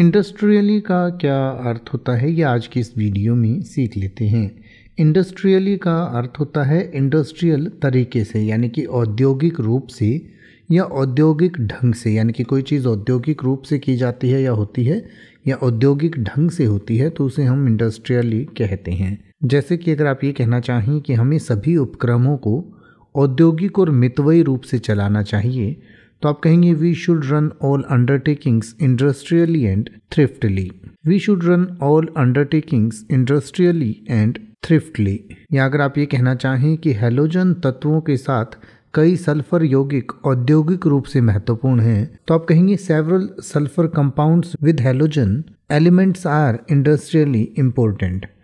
industrially का क्या अर्थ होता है ये आज की इस वीडियो में सीख लेते हैं इंडस्ट्रियली का अर्थ होता है इंडस्ट्रियल तरीके से यानी कि औद्योगिक रूप से या औद्योगिक ढंग से यानी कि कोई चीज़ औद्योगिक रूप से की जाती है या होती है या औद्योगिक ढंग से होती है तो उसे हम इंडस्ट्रियली कहते हैं जैसे कि अगर आप ये कहना चाहें कि हमें सभी उपक्रमों को औद्योगिक और मितवई रूप से चलाना चाहिए तो आप कहेंगे we should run all undertakings industrially and thriftily we should run all undertakings industrially and thriftily या अगर आप ये कहना चाहें कि हेलोजन तत्वों के साथ कई सल्फर यौगिक औद्योगिक रूप से महत्वपूर्ण हैं तो आप कहेंगे several sulphur compounds with halogen elements are industrially important